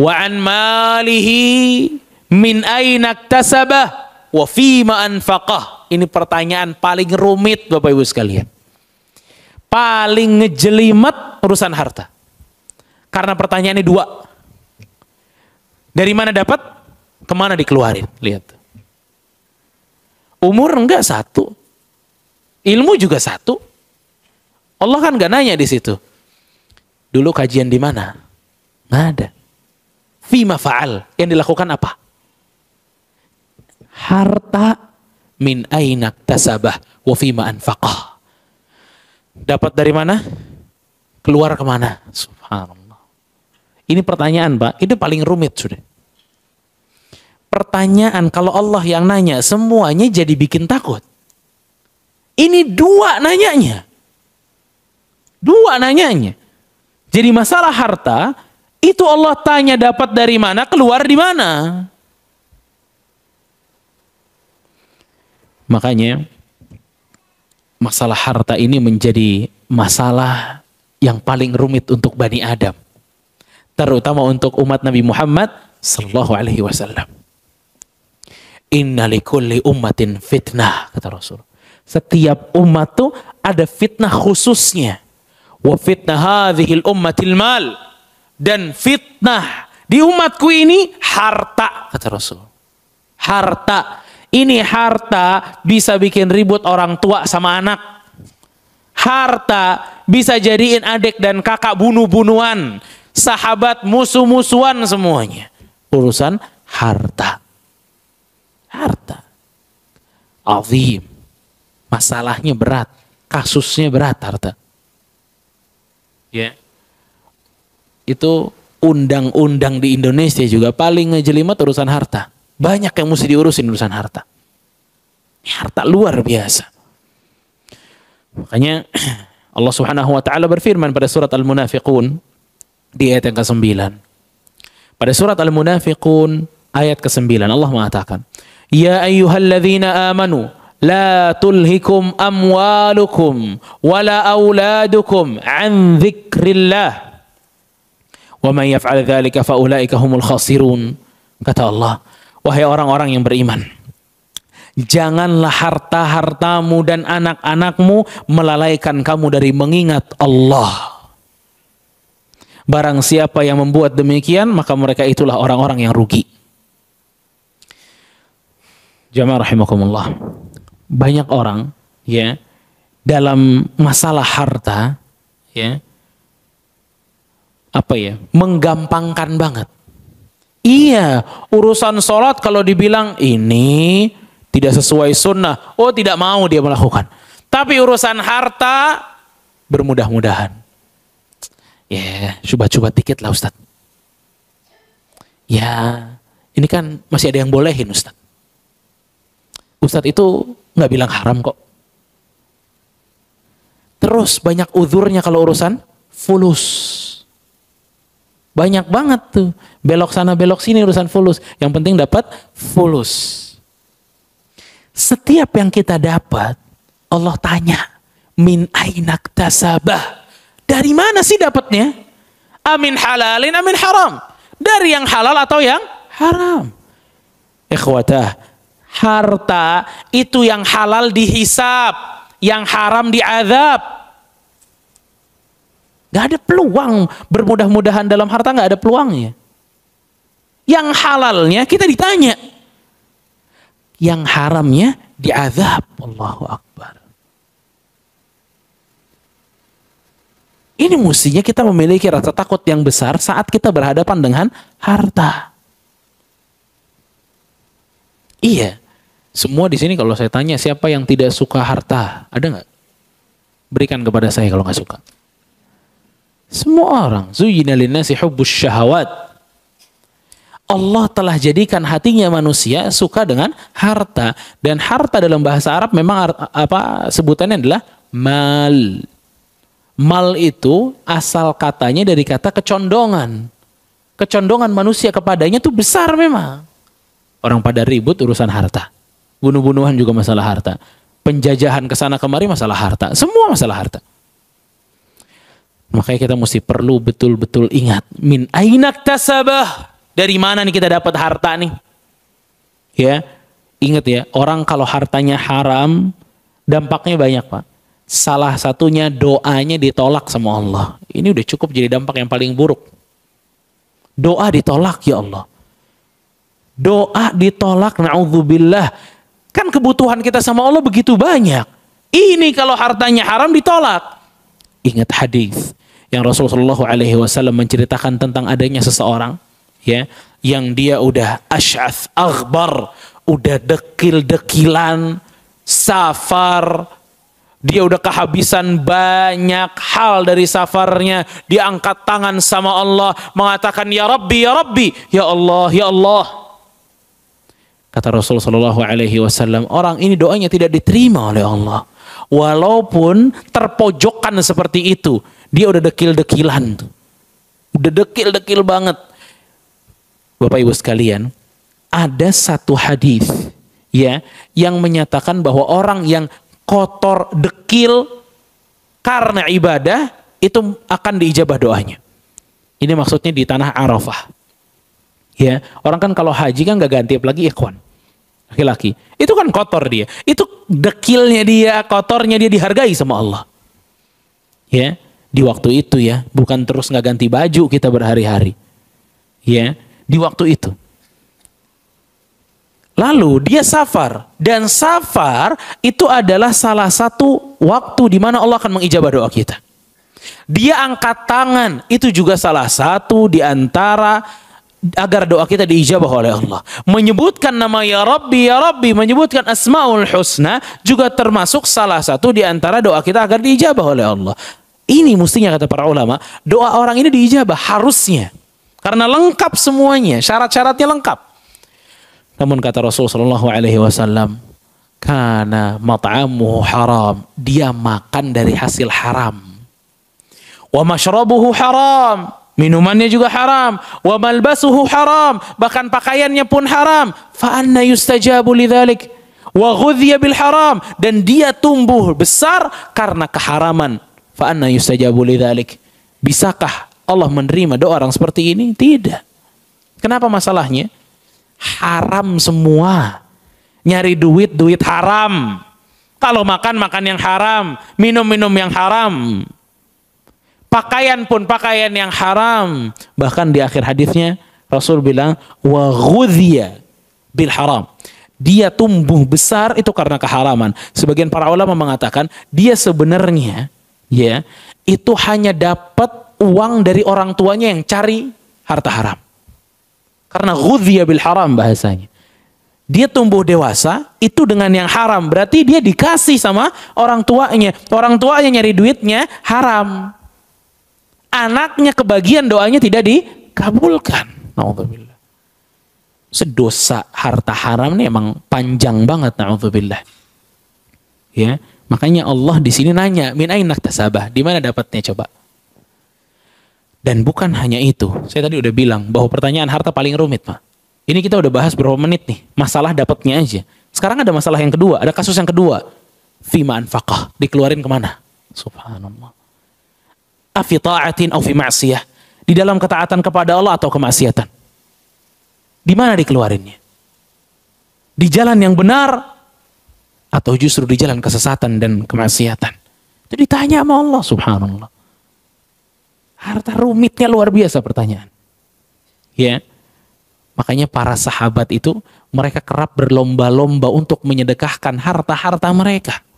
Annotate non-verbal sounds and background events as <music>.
wa an malihi min aina tasabah wa ma anfaqah. Ini pertanyaan paling rumit Bapak Ibu sekalian. Paling ngejelimet urusan harta. Karena pertanyaannya dua. Dari mana dapat? Kemana dikeluarin? Lihat. Umur enggak satu. Ilmu juga satu. Allah kan enggak nanya di situ. Dulu kajian di mana? Enggak ada fima fa'al. Yang dilakukan apa? Harta min ainak tasabah wa fima anfaqah. Dapat dari mana? Keluar kemana? Subhanallah. Ini pertanyaan Pak, itu paling rumit sudah. Pertanyaan kalau Allah yang nanya semuanya jadi bikin takut. Ini dua nanyanya. Dua nanyanya. Jadi masalah harta itu Allah tanya dapat dari mana, keluar di mana. Makanya masalah harta ini menjadi masalah yang paling rumit untuk Bani Adam. Terutama untuk umat Nabi Muhammad sallallahu alaihi wasallam. Inna ummatin fitnah kata Rasul. Setiap umat tuh ada fitnah khususnya. Wa fitnah hadhil ummatil mal dan fitnah di umatku ini harta kata Rasul. Harta ini harta bisa bikin ribut orang tua sama anak. Harta bisa jadiin adik dan kakak bunuh-bunuhan, sahabat musuh-musuhan semuanya. Urusan harta. Harta. Azim. Masalahnya berat, kasusnya berat harta. Ya. Yeah itu undang-undang di Indonesia juga paling ngejelimet urusan harta. Banyak yang mesti diurusin urusan harta. harta luar biasa. Makanya <clears throat> Allah Subhanahu wa taala berfirman pada surat Al-Munafiqun di ayat yang ke-9. Pada surat Al-Munafiqun ayat ke-9 Allah mengatakan, "Ya ayyuhalladzina amanu la tulhikum amwalukum wala auladukum an ذكر Wa may yaf'al dzalika faulaika humul khasirun. Kata Allah, wahai orang-orang yang beriman, janganlah harta-hartamu dan anak-anakmu melalaikan kamu dari mengingat Allah. Barang siapa yang membuat demikian, maka mereka itulah orang-orang yang rugi. Jamaah rahimakumullah. Banyak orang ya dalam masalah harta ya apa ya menggampangkan banget. Iya, urusan sholat kalau dibilang ini tidak sesuai sunnah, oh tidak mau dia melakukan. Tapi urusan harta bermudah-mudahan. Ya, yeah, coba-coba dikit lah ustad Ya, ini kan masih ada yang bolehin ustadz. Ustadz itu nggak bilang haram kok. Terus banyak udurnya kalau urusan fulus banyak banget tuh. Belok sana belok sini urusan fulus. Yang penting dapat fulus. Setiap yang kita dapat, Allah tanya, min ainak tasabah. Dari mana sih dapatnya? Amin halalin, amin haram. Dari yang halal atau yang haram. Ikhwatah, harta itu yang halal dihisap, yang haram diadab. Gak ada peluang bermudah-mudahan dalam harta gak ada peluangnya. Yang halalnya kita ditanya. Yang haramnya diazab. Allahu Akbar. Ini mestinya kita memiliki rasa takut yang besar saat kita berhadapan dengan harta. Iya. Semua di sini kalau saya tanya siapa yang tidak suka harta, ada nggak? Berikan kepada saya kalau nggak suka. Semua orang. Zuyina linnasi hubbus syahawat. Allah telah jadikan hatinya manusia suka dengan harta dan harta dalam bahasa Arab memang apa sebutannya adalah mal. Mal itu asal katanya dari kata kecondongan. Kecondongan manusia kepadanya tuh besar memang. Orang pada ribut urusan harta. Bunuh-bunuhan juga masalah harta. Penjajahan ke sana kemari masalah harta. Semua masalah harta. Makanya kita mesti perlu betul-betul ingat. Min ainak tasabah. Dari mana nih kita dapat harta nih? Ya, ingat ya. Orang kalau hartanya haram, dampaknya banyak pak. Salah satunya doanya ditolak sama Allah. Ini udah cukup jadi dampak yang paling buruk. Doa ditolak ya Allah. Doa ditolak na'udzubillah. Kan kebutuhan kita sama Allah begitu banyak. Ini kalau hartanya haram ditolak. Ingat hadis yang Rasulullah Alaihi Wasallam menceritakan tentang adanya seseorang ya yang dia udah ash'ath akbar, udah dekil-dekilan safar dia udah kehabisan banyak hal dari safarnya diangkat tangan sama Allah mengatakan ya Rabbi ya Rabbi ya Allah ya Allah kata Rasulullah Shallallahu Alaihi Wasallam orang ini doanya tidak diterima oleh Allah walaupun terpojokkan seperti itu dia udah dekil-dekilan. tuh, Udah dekil-dekil banget. Bapak Ibu sekalian, ada satu hadis ya yang menyatakan bahwa orang yang kotor dekil karena ibadah itu akan diijabah doanya. Ini maksudnya di tanah Arafah. Ya, orang kan kalau haji kan nggak ganti lagi ikhwan. Laki-laki. Itu kan kotor dia. Itu dekilnya dia, kotornya dia dihargai sama Allah. Ya di waktu itu ya, bukan terus nggak ganti baju kita berhari-hari. Ya, di waktu itu. Lalu dia safar dan safar itu adalah salah satu waktu di mana Allah akan mengijabah doa kita. Dia angkat tangan itu juga salah satu di antara agar doa kita diijabah oleh Allah. Menyebutkan nama ya Rabbi ya Rabbi, menyebutkan Asmaul Husna juga termasuk salah satu di antara doa kita agar diijabah oleh Allah. Ini mestinya kata para ulama, doa orang ini diijabah harusnya. Karena lengkap semuanya, syarat-syaratnya lengkap. Namun kata Rasulullah Shallallahu alaihi wasallam, karena mat'amu haram." Dia makan dari hasil haram. "Wa mashrabuhu haram." Minumannya juga haram, wa malbasuhu haram, bahkan pakaiannya pun haram. Fa anna yustajabu lidzalik? Wa bil haram dan dia tumbuh besar karena keharaman fa anna yustajabu bisakah Allah menerima doa orang seperti ini tidak kenapa masalahnya haram semua nyari duit duit haram kalau makan makan yang haram minum minum yang haram pakaian pun pakaian yang haram bahkan di akhir hadisnya Rasul bilang wa bil haram dia tumbuh besar itu karena keharaman. Sebagian para ulama mengatakan dia sebenarnya ya itu hanya dapat uang dari orang tuanya yang cari harta haram. Karena ghudhiya bil haram bahasanya. Dia tumbuh dewasa itu dengan yang haram. Berarti dia dikasih sama orang tuanya. Orang tuanya nyari duitnya haram. Anaknya kebagian doanya tidak dikabulkan. naudzubillah Sedosa harta haram ini emang panjang banget naudzubillah Ya Makanya Allah di sini nanya, min ainak tasabah, di mana dapatnya coba? Dan bukan hanya itu. Saya tadi udah bilang bahwa pertanyaan harta paling rumit, Pak. Ini kita udah bahas berapa menit nih, masalah dapatnya aja. Sekarang ada masalah yang kedua, ada kasus yang kedua. Fima anfaqah, dikeluarin kemana? Subhanallah. Afi ta'atin au fi ma'siyah. Di dalam ketaatan kepada Allah atau kemaksiatan. Di mana dikeluarinnya? Di jalan yang benar atau justru di jalan kesesatan dan kemaksiatan. Itu ditanya sama Allah subhanallah. Harta rumitnya luar biasa pertanyaan. Ya. Makanya para sahabat itu mereka kerap berlomba-lomba untuk menyedekahkan harta-harta mereka.